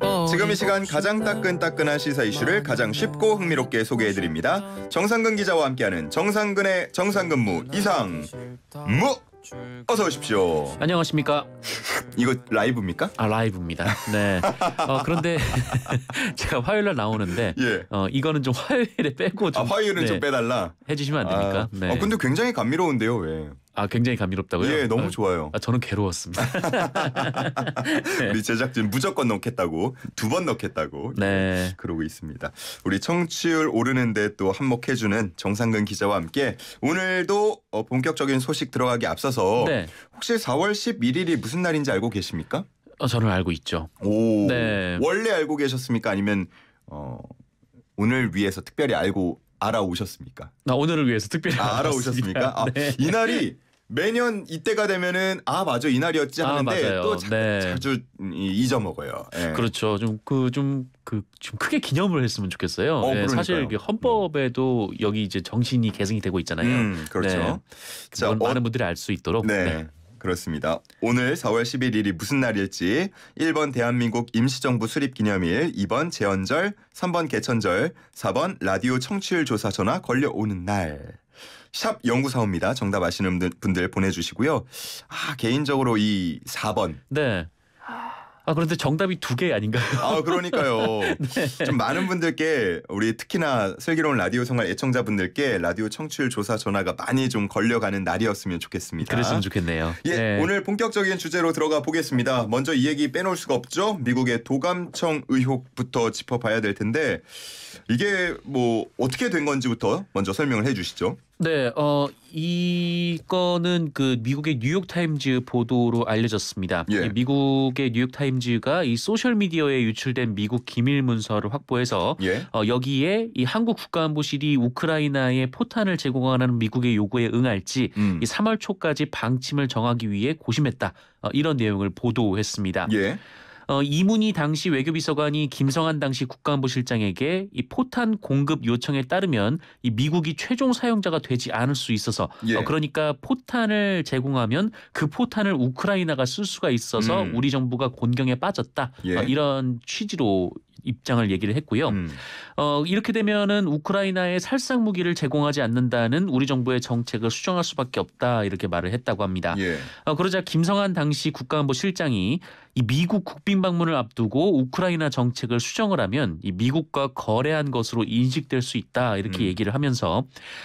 네, 지금 이 시간 가장 따끈따끈한 시사 이슈를 가장 쉽고 흥미롭게 소개해드립니다. 정상근 기자와 함께하는 정상근의 정상근무 이상 무 어서 오십시오. 안녕하십니까? 이거 라이브입니까? 아 라이브입니다. 네. 어, 그런데 제가 화요일 날 나오는데 예. 어, 이거는 좀 화요일에 빼고 아, 좀, 아, 화요일은 네, 좀 빼달라 해주시면 안 됩니까? 아, 네. 어, 근데 굉장히 감미로운데요 왜? 아 굉장히 감미롭다고요? 예, 너무 아, 좋아요. 아, 저는 괴로웠습니다. 우리 제작진 무조건 넣겠다고 두 번 넣겠다고 네. 그러고 있습니다. 우리 청취율 오르는데 또 한몫해주는 정상근 기자와 함께 오늘도 어, 본격적인 소식 들어가기 앞서서 네. 혹시 4월 11일이 무슨 날인지 알고 계십니까? 어, 저는 알고 있죠. 오, 네. 원래 알고 계셨습니까? 아니면 어, 오늘 위해서 특별히 알고 알아오셨습니까? 나 아, 오늘을 위해서 특별히 아, 알아오셨습니까? 아, 네. 이날이 매년 이때가 되면은 아 맞아 이날이었지 아, 하는데 아, 또 자, 네. 자주 잊어먹어요. 네. 그렇죠. 좀그 좀그 좀 그, 좀 크게 기념을 했으면 좋겠어요. 어, 네, 사실 헌법에도 여기 이제 정신이 계승이 되고 있잖아요. 음, 그렇죠. 네. 자, 많은 어, 분들이 알 수 있도록. 네. 네. 그렇습니다. 오늘 4월 11일이 무슨 날일지 1번 대한민국 임시정부 수립기념일, 2번 재헌절, 3번 개천절, 4번 라디오 청취율 조사 전화 걸려오는 날. 샵 0945입니다. 정답 아시는 분들 보내주시고요. 아 개인적으로 이 4번. 네. 아. 아 그런데 정답이 두 개 아닌가요? 아 그러니까요. 네. 좀 많은 분들께 우리 특히나 슬기로운 라디오 생활 애청자분들께 라디오 청취율 조사 전화가 많이 좀 걸려가는 날이었으면 좋겠습니다. 그랬으면 좋겠네요. 예, 네. 오늘 본격적인 주제로 들어가 보겠습니다. 먼저 이 얘기 빼놓을 수가 없죠. 미국의 도감청 의혹부터 짚어봐야 될 텐데 이게 뭐 어떻게 된 건지부터 먼저 설명을 해주시죠. 네, 어 이거는 그 미국의 뉴욕 타임즈 보도로 알려졌습니다. 예. 미국의 뉴욕 타임즈가 이 소셜 미디어에 유출된 미국 기밀 문서를 확보해서 예. 어, 여기에 이 한국 국가안보실이 우크라이나에 포탄을 제공하는 미국의 요구에 응할지 음. 이 3월 초까지 방침을 정하기 위해 고심했다. 어, 이런 내용을 보도했습니다. 예. 어, 이문희 당시 외교비서관이 김성한 당시 국가안보실장에게 이 포탄 공급 요청에 따르면 이 미국이 최종 사용자가 되지 않을 수 있어서 어, 예. 어, 그러니까 포탄을 제공하면 그 포탄을 우크라이나가 쓸 수가 있어서 음. 우리 정부가 곤경에 빠졌다 어, 예. 어, 이런 취지로 입장을 얘기를 했고요. 음. 어, 이렇게 되면은 우크라이나에 살상 무기를 제공하지 않는다는 우리 정부의 정책을 수정할 수밖에 없다 이렇게 말을 했다고 합니다. 예. 어, 그러자 김성한 당시 국가안보실장이 이 미국 국빈 방문을 앞두고 우크라이나 정책을 수정을 하면 이 미국과 거래한 것으로 인식될 수 있다 이렇게 음. 얘기를 하면서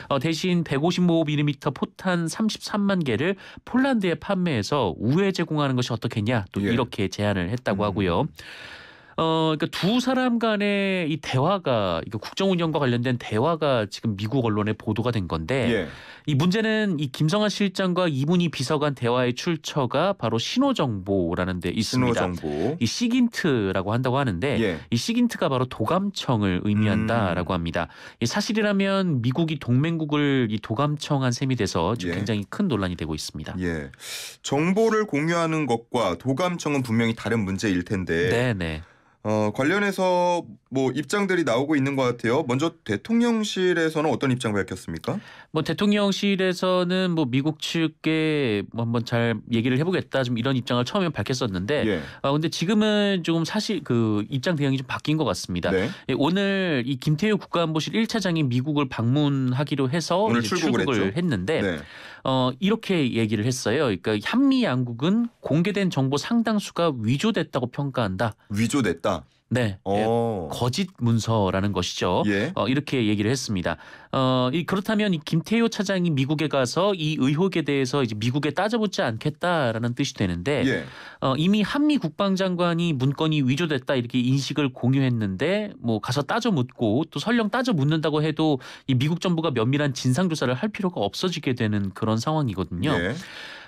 어, 대신 155mm 포탄 33만 개를 폴란드에 판매해서 우회 제공하는 것이 어떻겠냐 또 예. 이렇게 제안을 했다고 음. 하고요. 어, 그러니까 두 사람 간의 이 대화가 이거 국정 운영과 관련된 대화가 지금 미국 언론에 보도가 된 건데 예. 이 문제는 이 김성한 실장과 이분이 비서관 대화의 출처가 바로 신호정보라는 데 있습니다. 신호정보. 이 시긴트라고 한다고 하는데 예. 이 시긴트가 바로 도감청을 의미한다라고 음. 합니다. 이 사실이라면 미국이 동맹국을 이 도감청한 셈이 돼서 지금 예. 굉장히 큰 논란이 되고 있습니다. 예. 정보를 공유하는 것과 도감청은 분명히 다른 문제일 텐데. 네네. 네. 어, 관련해서 뭐 입장들이 나오고 있는 것 같아요. 먼저 대통령실에서는 어떤 입장 밝혔습니까? 뭐 대통령실에서는 뭐 미국 측에 뭐 한번 잘 얘기를 해보겠다 좀 이런 입장을 처음에 밝혔었는데, 예. 아 근데 지금은 좀 사실 그 입장 대응이 좀 바뀐 것 같습니다. 네. 예, 오늘 이 김태효 국가안보실 1차장이 미국을 방문하기로 해서 오늘 출국을, 출국을 했는데, 네. 어 이렇게 얘기를 했어요. 그러니까 한미 양국은 공개된 정보 상당수가 위조됐다고 평가한다. 위조됐다. 네. 어. 예, 거짓 문서라는 것이죠. 예. 어, 이렇게 얘기를 했습니다. 어, 이 그렇다면 이 김태효 차장이 미국에 가서 이 의혹에 대해서 이제 미국에 따져붙지 않겠다라는 뜻이 되는데 예. 어, 이미 한미 국방장관이 문건이 위조됐다 이렇게 인식을 공유했는데 뭐 가서 따져 묻고 또 설령 따져 묻는다고 해도 이 미국 정부가 면밀한 진상 조사를 할 필요가 없어지게 되는 그런 상황이거든요. 예.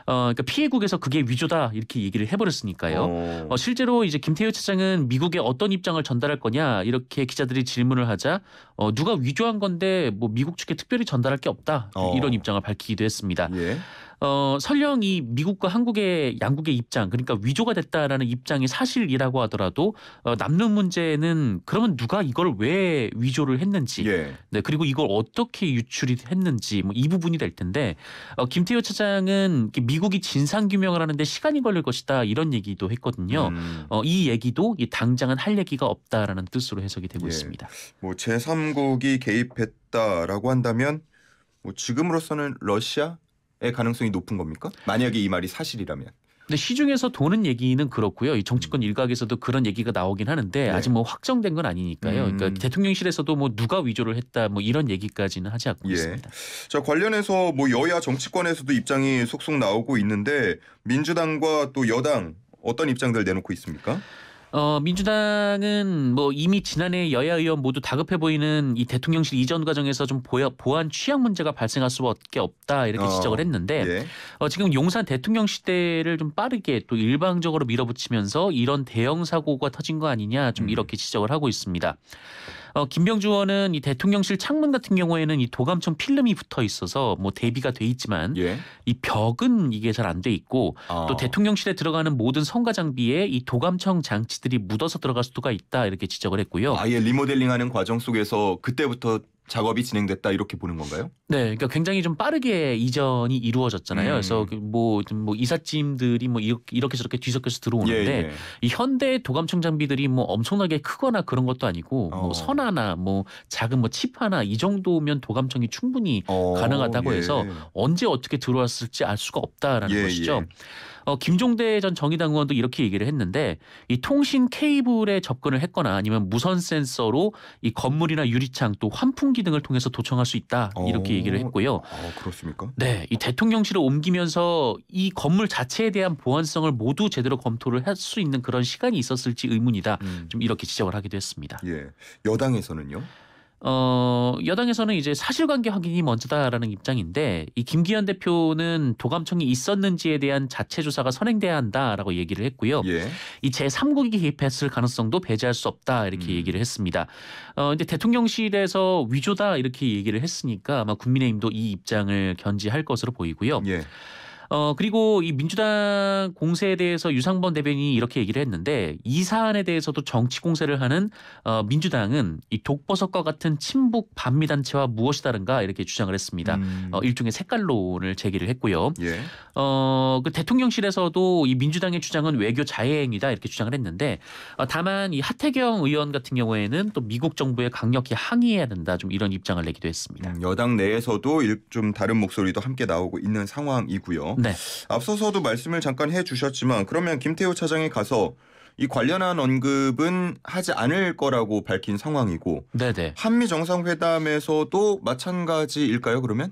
어, 그러니까 피해국에서 그게 위조다 이렇게 얘기를 해버렸으니까요. 어, 어 실제로 이제 김태효 차장은 미국에 어떤 입장을 전달할 거냐 이렇게 기자들이 질문을 하자 어, 누가 위조한 건데 뭐 미국 측에 특별히 전달할 게 없다 어. 이런 입장을 밝히기도 했습니다. 예. 어, 설령 이 미국과 한국의 양국의 입장 그러니까 위조가 됐다라는 입장이 사실이라고 하더라도 어, 남는 문제는 그러면 누가 이걸 왜 위조를 했는지 예. 네, 그리고 이걸 어떻게 유출이 했는지 뭐 이 부분이 될 텐데 어, 김태효 차장은 미국이 진상 규명을 하는데 시간이 걸릴 것이다 이런 얘기도 했거든요. 음. 어, 이 얘기도 이 당장은 할 얘기가 없다라는 뜻으로 해석이 되고 예. 있습니다. 뭐 제3국이 개입했다라고 한다면 뭐 지금으로서는 러시아 가능성이 높은 겁니까? 만약에 이 말이 사실이라면. 근데 시중에서 도는 얘기는 그렇고요. 이 정치권 일각에서도 그런 얘기가 나오긴 하는데 네. 아직 뭐 확정된 건 아니니까요. 그러니까 음. 그러니까 대통령실에서도 뭐 누가 위조를 했다 뭐 이런 얘기까지는 하지 않고 예. 있습니다. 자 관련해서 뭐 여야 정치권에서도 입장이 속속 나오고 있는데 민주당과 또 여당 어떤 입장들 내놓고 있습니까? 어, 민주당은 뭐 이미 지난해 여야 의원 모두 다급해 보이는 이 대통령실 이전 과정에서 좀 보여, 보안 취약 문제가 발생할 수밖에 없다 이렇게 어, 지적을 했는데 예. 어, 지금 용산 대통령 시대를 좀 빠르게 또 일방적으로 밀어붙이면서 이런 대형 사고가 터진 거 아니냐 좀 음. 이렇게 지적을 하고 있습니다. 어, 김병주 의원은 이 대통령실 창문 같은 경우에는 이 도감청 필름이 붙어 있어서 뭐 대비가 돼 있지만 예. 이 벽은 이게 잘 안 돼 있고 어. 또 대통령실에 들어가는 모든 성가 장비에 이 도감청 장치들이 묻어서 들어갈 수도가 있다 이렇게 지적을 했고요. 아예 리모델링하는 과정 속에서 그때부터 작업이 진행됐다 이렇게 보는 건가요? 네, 그러니까 굉장히 좀 빠르게 이전이 이루어졌잖아요. 음. 그래서 뭐, 뭐 이삿짐들이 뭐 이렇게 저렇게 뒤섞여서 들어오는데 예, 예. 이 현대 도감청 장비들이 뭐 엄청나게 크거나 그런 것도 아니고 뭐 어. 뭐선 하나, 뭐 작은 뭐 칩 하나 이 정도면 도감청이 충분히 어, 가능하다고 예. 해서 언제 어떻게 들어왔을지 알 수가 없다라는 예, 것이죠. 예. 어, 김종대 전 정의당 의원도 이렇게 얘기를 했는데 이 통신 케이블에 접근을 했거나 아니면 무선 센서로 이 건물이나 유리창 또 환풍기 등을 통해서 도청할 수 있다 이렇게 오, 얘기를 어. 했고요. 아, 그렇습니까? 네, 이 대통령실을 옮기면서 이 건물 자체에 대한 보안성을 모두 제대로 검토를 할 수 있는 그런 시간이 있었을지 의문이다. 음. 좀 이렇게 지적을 하기도 했습니다. 예, 여당에서는요? 어, 여당에서는 이제 사실관계 확인이 먼저다라는 입장인데 이 김기현 대표는 도감청이 있었는지에 대한 자체 조사가 선행돼야 한다라고 얘기를 했고요. 예. 이 제3국이 개입했을 가능성도 배제할 수 없다 이렇게 음. 얘기를 했습니다. 어, 근데 대통령실에서 위조다 이렇게 얘기를 했으니까 아마 국민의힘도 이 입장을 견지할 것으로 보이고요. 예. 어 그리고 이 민주당 공세에 대해서 유상범 대변인이 이렇게 얘기를 했는데 이 사안에 대해서도 정치 공세를 하는 어 민주당은 이 독버섯과 같은 친북 반미 단체와 무엇이 다른가 이렇게 주장을 했습니다. 음. 어 일종의 색깔론을 제기를 했고요. 예. 어그 대통령실에서도 이 민주당의 주장은 외교 자해행위다 이렇게 주장을 했는데 어, 다만 이 하태경 의원 같은 경우에는 또 미국 정부에 강력히 항의해야 된다 좀 이런 입장을 내기도 했습니다. 음, 여당 내에서도 좀 다른 목소리도 함께 나오고 있는 상황이고요. 네. 앞서서도 말씀을 잠깐 해주셨지만 그러면 김태우 차장이 가서 이 관련한 언급은 하지 않을 거라고 밝힌 상황이고 네네. 한미 정상회담에서도 마찬가지일까요 그러면?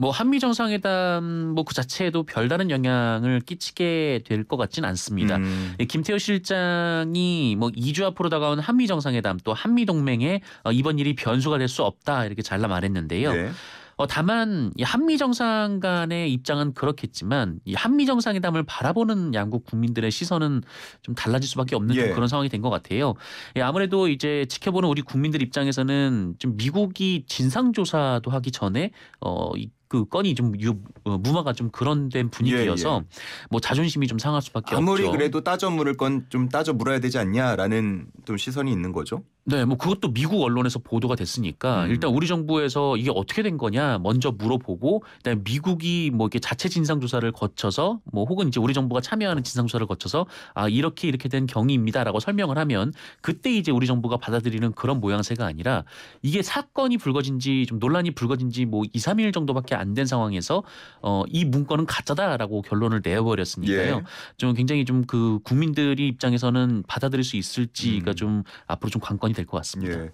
뭐 한미 정상회담 뭐 그 자체에도 별다른 영향을 끼치게 될 것같지는 않습니다. 음. 김태호 실장이 뭐 2주 앞으로 다가온 한미 정상회담 또 한미 동맹에 어, 이번 일이 변수가 될 수 없다 이렇게 잘라 말했는데요. 네. 어, 다만 이 한미 정상 간의 입장은 그렇겠지만 이 한미 정상회담을 바라보는 양국 국민들의 시선은 좀 달라질 수밖에 없는 예. 그런 상황이 된 것 같아요. 예, 아무래도 이제 지켜보는 우리 국민들 입장에서는 좀 미국이 진상 조사도 하기 전에 어, 이그 건이 좀 유, 어, 무마가 좀 그런 된 분위기여서 예, 예. 뭐 자존심이 좀 상할 수밖에 아무리 없죠. 아무리 그래도 따져 물을 건 좀 따져 물어야 되지 않냐라는 좀 시선이 있는 거죠. 네, 뭐 그것도 미국 언론에서 보도가 됐으니까 음. 일단 우리 정부에서 이게 어떻게 된 거냐 먼저 물어보고 그다음에 미국이 뭐 이렇게 자체 진상 조사를 거쳐서 뭐 혹은 이제 우리 정부가 참여하는 진상 조사를 거쳐서 아 이렇게 이렇게 된 경위입니다라고 설명을 하면 그때 이제 우리 정부가 받아들이는 그런 모양새가 아니라 이게 사건이 불거진지 좀 논란이 불거진지 뭐 2, 3일 정도밖에 안 된 상황에서 어 이 문건은 가짜다라고 결론을 내어버렸으니까요. 예. 좀 굉장히 좀 그 국민들이 입장에서는 받아들일 수 있을지가 음. 그러니까 좀 앞으로 좀 관건이 될것 같습니다. 예.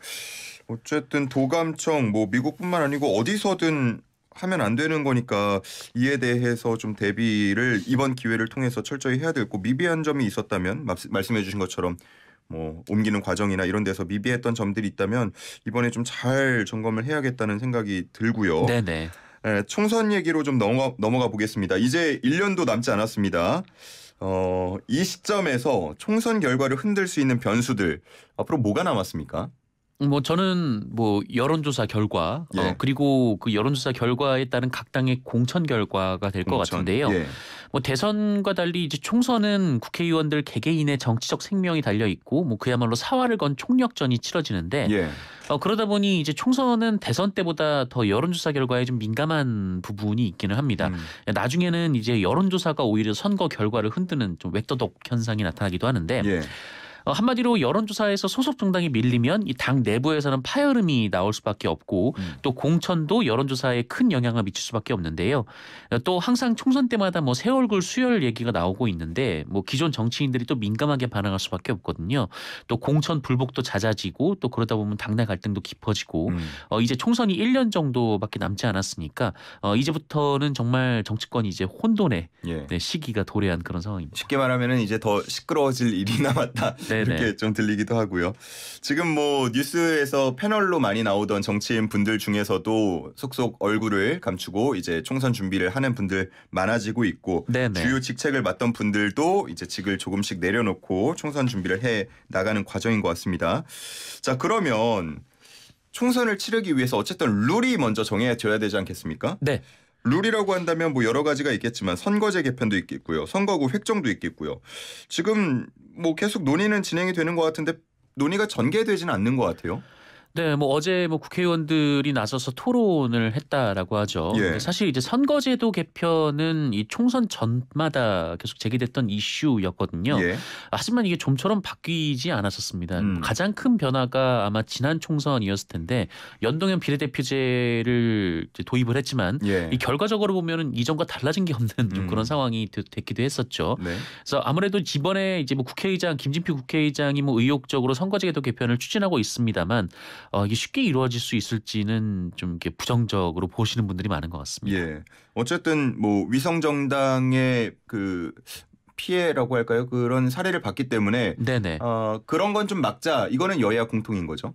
어쨌든 도감청 뭐 미국뿐만 아니고 어디서든 하면 안 되는 거니까 이에 대해서 좀 대비를 이번 기회를 통해서 철저히 해야 되고 미비한 점이 있었다면 말씀해 주신 것처럼 뭐 옮기는 과정이나 이런 데서 미비했던 점들이 있다면 이번에 좀 잘 점검을 해야겠다는 생각이 들고요. 네네. 네, 총선 얘기로 좀 넘어, 가 넘어가 보겠습니다. 이제 1년도 남지 않았습니다. 어, 이 시점에서 총선 결과를 흔들 수 있는 변수들 앞으로 뭐가 남았습니까? 뭐 저는 뭐 여론조사 결과 어, 예. 어, 그리고 그 여론조사 결과에 따른 각 당의 공천 결과가 될 것 같은데요. 예. 뭐 대선과 달리 이제 총선은 국회의원들 개개인의 정치적 생명이 달려 있고 뭐 그야말로 사활을 건 총력전이 치러지는데 예. 어, 그러다 보니 이제 총선은 대선 때보다 더 여론조사 결과에 좀 민감한 부분이 있기는 합니다. 음. 나중에는 이제 여론조사가 오히려 선거 결과를 흔드는 좀 웩더독 현상이 나타나기도 하는데. 예. 어, 한마디로 여론조사에서 소속 정당이 밀리면 이 당 내부에서는 파열음이 나올 수밖에 없고 음. 또 공천도 여론조사에 큰 영향을 미칠 수밖에 없는데요. 어, 또 항상 총선 때마다 뭐 새 얼굴 수혈 얘기가 나오고 있는데 뭐 기존 정치인들이 또 민감하게 반응할 수밖에 없거든요. 또 공천 불복도 잦아지고 또 그러다 보면 당내 갈등도 깊어지고 음. 어, 이제 총선이 1년 정도밖에 남지 않았으니까 어, 이제부터는 정말 정치권이 이제 혼돈의 예. 네, 시기가 도래한 그런 상황입니다. 쉽게 말하면은 이제 더 시끄러워질 일이 남았다. 네. 네네. 그렇게 좀 들리기도 하고요. 지금 뭐 뉴스에서 패널로 많이 나오던 정치인 분들 중에서도 속속 얼굴을 감추고 이제 총선 준비를 하는 분들 많아지고 있고 네네. 주요 직책을 맡던 분들도 이제 직을 조금씩 내려놓고 총선 준비를 해 나가는 과정인 것 같습니다. 자 그러면 총선을 치르기 위해서 어쨌든 룰이 먼저 정해져야 되지 않겠습니까? 네. 룰이라고 한다면 뭐 여러 가지가 있겠지만 선거제 개편도 있겠고요. 선거구 획정도 있겠고요. 지금 뭐 계속 논의는 진행이 되는 것 같은데 논의가 전개되지는 않는 것 같아요. 네, 뭐 어제 뭐 국회의원들이 나서서 토론을 했다라고 하죠. 예. 사실 이제 선거제도 개편은 이 총선 전마다 계속 제기됐던 이슈였거든요. 예. 아, 하지만 이게 좀처럼 바뀌지 않았었습니다. 음. 가장 큰 변화가 아마 지난 총선이었을 텐데 연동형 비례대표제를 도입을 했지만 예. 이 결과적으로 보면은 이전과 달라진 게 없는 좀 음. 그런 음. 상황이 됐기도 했었죠. 네. 그래서 아무래도 이번에 이제 뭐 국회의장 김진표 국회의장이 뭐 의욕적으로 선거제도 개편을 추진하고 있습니다만 어, 이게 쉽게 이루어질 수 있을지는 좀 이렇게 부정적으로 보시는 분들이 많은 것 같습니다. 예. 어쨌든 뭐 위성 정당의 그 피해라고 할까요? 그런 사례를 봤기 때문에 네네. 어, 그런 건 좀 막자. 이거는 여야 공통인 거죠.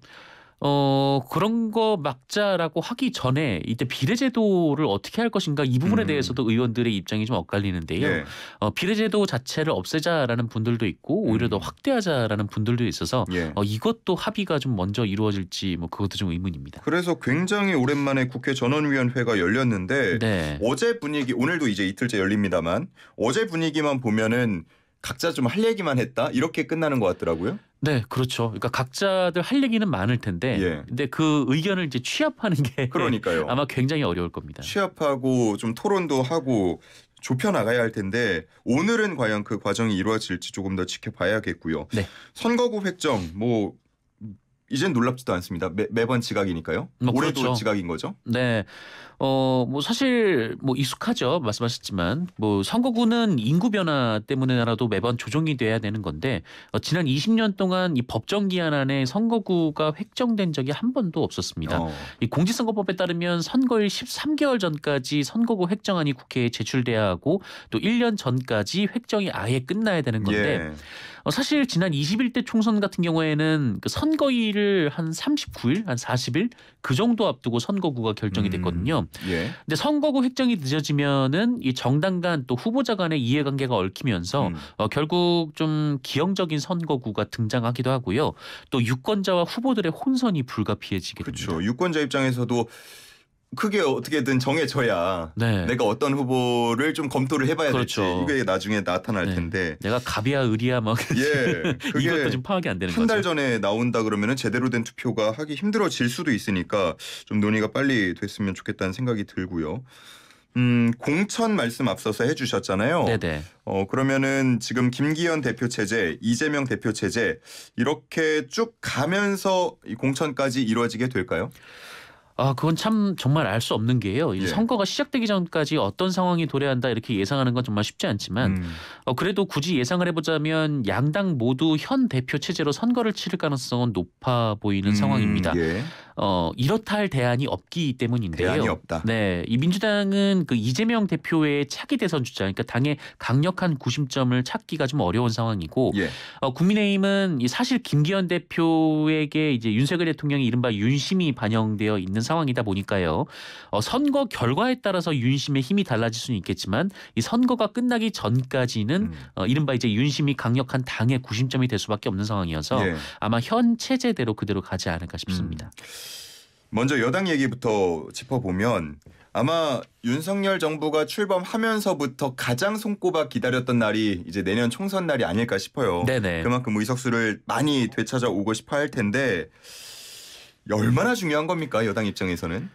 어 그런 거 막자라고 하기 전에 이때 비례제도를 어떻게 할 것인가 이 부분에 음. 대해서도 의원들의 입장이 좀 엇갈리는데요. 네. 어, 비례제도 자체를 없애자라는 분들도 있고 오히려 음. 더 확대하자라는 분들도 있어서 예. 어, 이것도 합의가 좀 먼저 이루어질지 뭐 그것도 좀 의문입니다. 그래서 굉장히 오랜만에 국회 전원위원회가 열렸는데 네. 어제 분위기 오늘도 이제 이틀째 열립니다만 어제 분위기만 보면은 각자 좀 할 얘기만 했다 이렇게 끝나는 것 같더라고요. 네, 그렇죠. 그러니까 각자들 할 얘기는 많을 텐데, 예. 근데 그 의견을 이제 취합하는 게 그러니까요. 아마 굉장히 어려울 겁니다. 취합하고 좀 토론도 하고 좁혀 나가야 할 텐데 오늘은 과연 그 과정이 이루어질지 조금 더 지켜봐야겠고요. 네. 선거구 획정 뭐 이젠 놀랍지도 않습니다. 매, 번 지각이니까요. 뭐 올해도 그렇죠. 지각인 거죠. 네. 어, 뭐 사실 뭐 익숙하죠. 말씀하셨지만 뭐 선거구는 인구 변화 때문에라도 매번 조정이 돼야 되는 건데 어, 지난 20년 동안 이 법정 기한 안에 선거구가 획정된 적이 한 번도 없었습니다. 어. 이 공직선거법에 따르면 선거일 13개월 전까지 선거구 획정안이 국회에 제출돼야 하고 또 1년 전까지 획정이 아예 끝나야 되는 건데 예. 어, 사실 지난 21대 총선 같은 경우에는 그 선거일을 한 39일, 한 40일 그 정도 앞두고 선거구가 결정이 음, 됐거든요. 음, 예. 데 선거구 획정이 늦어지면은 이 정당 간 또 후보자 간의 이해관계가 얽히면서 음. 어, 결국 좀 기형적인 선거구가 등장하기도 하고요. 또 유권자와 후보들의 혼선이 불가피해지게 그렇죠. 됩니다. 그렇죠. 유권자 입장에서도 크게 어떻게든 정해져야 네. 내가 어떤 후보를 좀 검토를 해봐야 그렇죠. 될지 이게 나중에 나타날 네. 텐데 내가 갑이야 을이야 막 예, 이것도 좀 파악이 안 되는 한 거죠. 한 달 전에 나온다 그러면은 제대로 된 투표가 하기 힘들어질 수도 있으니까 좀 논의가 빨리 됐으면 좋겠다는 생각이 들고요. 음, 공천 말씀 앞서서 해주셨잖아요. 네네. 네. 어, 그러면은 지금 김기현 대표 체제, 이재명 대표 체제 이렇게 쭉 가면서 이 공천까지 이루어지게 될까요? 아 그건 참 정말 알 수 없는 게요. 예. 선거가 시작되기 전까지 어떤 상황이 도래한다 이렇게 예상하는 건 정말 쉽지 않지만 음. 어, 그래도 굳이 예상을 해보자면 양당 모두 현 대표 체제로 선거를 치를 가능성은 높아 보이는 음, 상황입니다. 예. 어, 이렇다 할 대안이 없기 때문인데요. 대안이 없다. 네, 이 민주당은 그 이재명 대표의 차기 대선 주자, 그러니까 당의 강력한 구심점을 찾기가 좀 어려운 상황이고, 예. 어, 국민의힘은 사실 김기현 대표에게 이제 윤석열 대통령이 이른바 윤심이 반영되어 있는 상황이다 보니까요. 어, 선거 결과에 따라서 윤심의 힘이 달라질 수는 있겠지만 이 선거가 끝나기 전까지는 음. 어, 이른바 이제 윤심이 강력한 당의 구심점이 될 수밖에 없는 상황이어서 예. 아마 현 체제대로 그대로 가지 않을까 싶습니다. 음. 먼저 여당 얘기부터 짚어보면 아마 윤석열 정부가 출범하면서부터 가장 손꼽아 기다렸던 날이 이제 내년 총선 날이 아닐까 싶어요. 네네. 그만큼 의석수를 많이 되찾아오고 싶어 할 텐데 얼마나 중요한 겁니까 여당 입장에서는?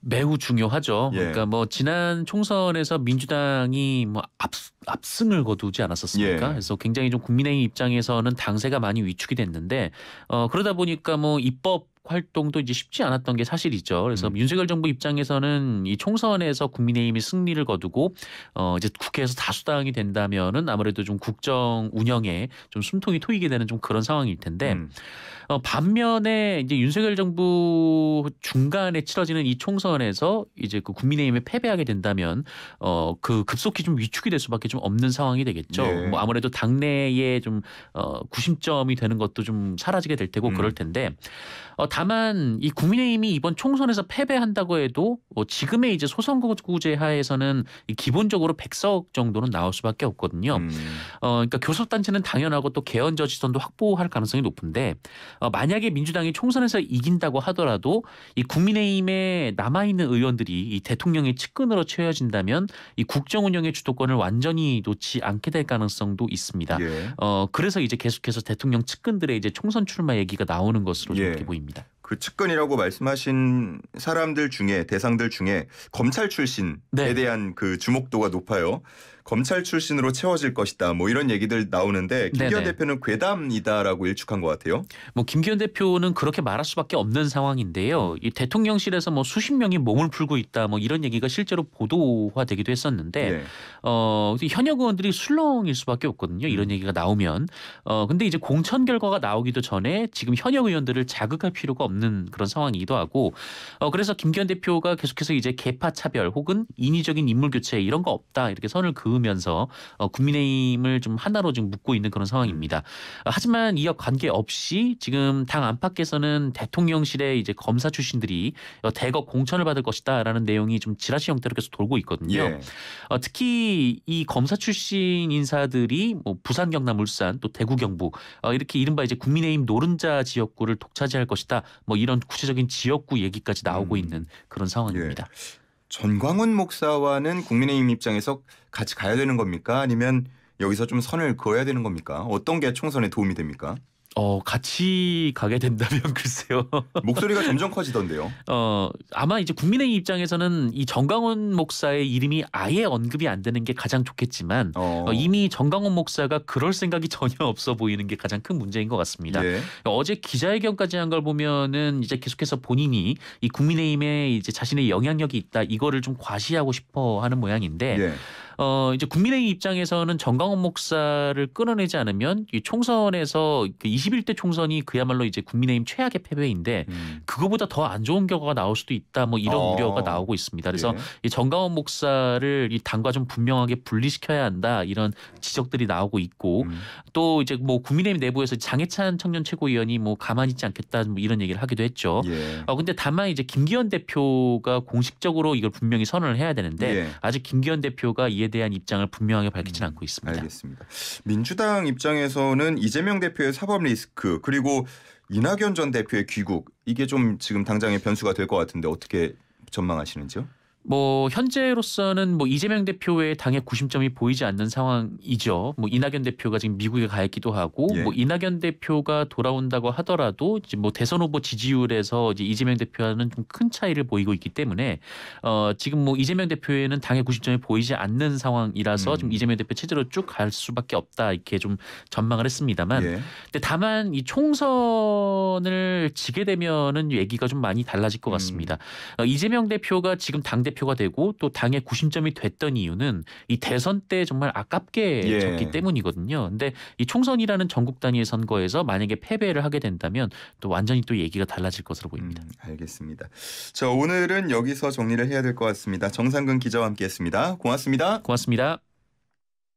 매우 중요하죠. 예. 그러니까 뭐 지난 총선에서 민주당이 뭐 앞, 압승을 거두지 않았었습니까? 예. 그래서 굉장히 좀 국민의힘 입장에서는 당세가 많이 위축이 됐는데 어, 그러다 보니까 뭐 입법 활동도 이제 쉽지 않았던 게 사실이죠. 그래서 음. 윤석열 정부 입장에서는 이 총선에서 국민의힘이 승리를 거두고 어 이제 국회에서 다수당이 된다면은 아무래도 좀 국정 운영에 좀 숨통이 트이게 되는 좀 그런 상황일 텐데 음. 어 반면에 이제 윤석열 정부 중간에 치러지는 이 총선에서 이제 그 국민의힘에 패배하게 된다면 어그 급속히 좀 위축이 될 수밖에 좀 없는 상황이 되겠죠. 네. 뭐 아무래도 당내에 좀어 구심점이 되는 것도 좀 사라지게 될 테고 음. 그럴 텐데 어, 다만 이 국민의힘이 이번 총선에서 패배한다고 해도 뭐 지금의 이제 소선거구제 하에서는 기본적으로 100석 정도는 나올 수밖에 없거든요. 음. 어, 그러니까 교섭단체는 당연하고 또 개헌저 지선도 확보할 가능성이 높은데 어, 만약에 민주당이 총선에서 이긴다고 하더라도 이 국민의힘에 남아있는 의원들이 이 대통령의 측근으로 채워진다면 이 국정운영의 주도권을 완전히 놓지 않게 될 가능성도 있습니다. 예. 어, 그래서 이제 계속해서 대통령 측근들의 이제 총선 출마 얘기가 나오는 것으로 좀 예. 이렇게 보입니다. 겁니다. 그 측근이라고 말씀하신 사람들 중에 대상들 중에 검찰 출신에 네. 대한 그 주목도가 높아요. 검찰 출신으로 채워질 것이다. 뭐 이런 얘기들 나오는데 김기현 네네. 대표는 괴담이다라고 일축한 것 같아요. 뭐 김기현 대표는 그렇게 말할 수밖에 없는 상황인데요. 이 대통령실에서 뭐 수십 명이 몸을 풀고 있다. 뭐 이런 얘기가 실제로 보도화되기도 했었는데 네. 어 현역 의원들이 술렁일 수밖에 없거든요. 이런 음. 얘기가 나오면 어 근데 이제 공천 결과가 나오기도 전에 지금 현역 의원들을 자극할 필요가 없는 그런 상황이기도 하고 어 그래서 김기현 대표가 계속해서 이제 계파 차별 혹은 인위적인 인물 교체 이런 거 없다 이렇게 선을 그은 배우면서 어, 국민의힘을 좀 하나로 지금 묶고 있는 그런 상황입니다. 어, 하지만 이와 관계없이 지금 당 안팎에서는 대통령실에 이제 검사 출신들이 어, 대거 공천을 받을 것이다라는 내용이 좀 지라시 형태로 계속 돌고 있거든요. 예. 어, 특히 이 검사 출신 인사들이 뭐 부산, 경남, 울산 또 대구, 경북 어, 이렇게 이른바 이제 국민의힘 노른자 지역구를 독차지할 것이다. 뭐 이런 구체적인 지역구 얘기까지 나오고 음. 있는 그런 상황입니다. 예. 전광훈 목사와는 국민의힘 입장에서 같이 가야 되는 겁니까? 아니면 여기서 좀 선을 그어야 되는 겁니까? 어떤 게 총선에 도움이 됩니까? 어 같이 가게 된다면 글쎄요. 목소리가 점점 커지던데요. 어 아마 이제 국민의 입장에서는 이 정강원 목사의 이름이 아예 언급이 안 되는 게 가장 좋겠지만 어. 어, 이미 정강원 목사가 그럴 생각이 전혀 없어 보이는 게 가장 큰 문제인 것 같습니다. 예. 어제 기자회견까지 한 걸 보면은 이제 계속해서 본인이 이 국민의힘에 이제 자신의 영향력이 있다 이거를 좀 과시하고 싶어 하는 모양인데. 예. 어 이제 국민의힘 입장에서는 정강원 목사를 끊어내지 않으면 이 총선에서 그 21대 총선이 그야말로 이제 국민의힘 최악의 패배인데 음. 그거보다 더 안 좋은 결과가 나올 수도 있다 뭐 이런 어. 우려가 나오고 있습니다. 그래서 예. 이 정강원 목사를 이 당과 좀 분명하게 분리시켜야 한다 이런 지적들이 나오고 있고 음. 또 이제 뭐 국민의힘 내부에서 장해찬 청년 최고위원이 뭐 가만히 있지 않겠다 뭐 이런 얘기를 하기도 했죠. 예. 어 근데 다만 이제 김기현 대표가 공식적으로 이걸 분명히 선언을 해야 되는데 예. 아직 김기현 대표가 이에 여기에 대한 입장을 분명하게 밝히진 음, 않고 있습니다. 알겠습니다. 민주당 입장에서는 이재명 대표의 사법 리스크 그리고 이낙연 전 대표의 귀국 이게 좀 지금 당장의 변수가 될 것 같은데 어떻게 전망하시는지요? 뭐 현재로서는 뭐 이재명 대표의 당의 구심점이 보이지 않는 상황이죠. 뭐 이낙연 대표가 지금 미국에 가 있기도 하고 예. 뭐 이낙연 대표가 돌아온다고 하더라도 이제 뭐 대선 후보 지지율에서 이제 이재명 대표와는 좀 큰 차이를 보이고 있기 때문에 어 지금 뭐 이재명 대표에는 당의 구심점이 보이지 않는 상황이라서 음. 지금 이재명 대표 체제로 쭉 갈 수밖에 없다 이렇게 좀 전망을 했습니다만 예. 근데 다만 이 총선을 지게 되면은 얘기가 좀 많이 달라질 것 같습니다. 음. 어, 이재명 대표가 지금 당 대표 대표가 되고 또 당의 구심점이 됐던 이유는 이 대선 때 정말 아깝게 예. 졌기 때문이거든요. 근데 이 총선이라는 전국 단위의 선거에서 만약에 패배를 하게 된다면 또 완전히 또 얘기가 달라질 것으로 보입니다. 음, 알겠습니다. 자 오늘은 여기서 정리를 해야 될 것 같습니다. 정상근 기자와 함께했습니다. 고맙습니다. 고맙습니다.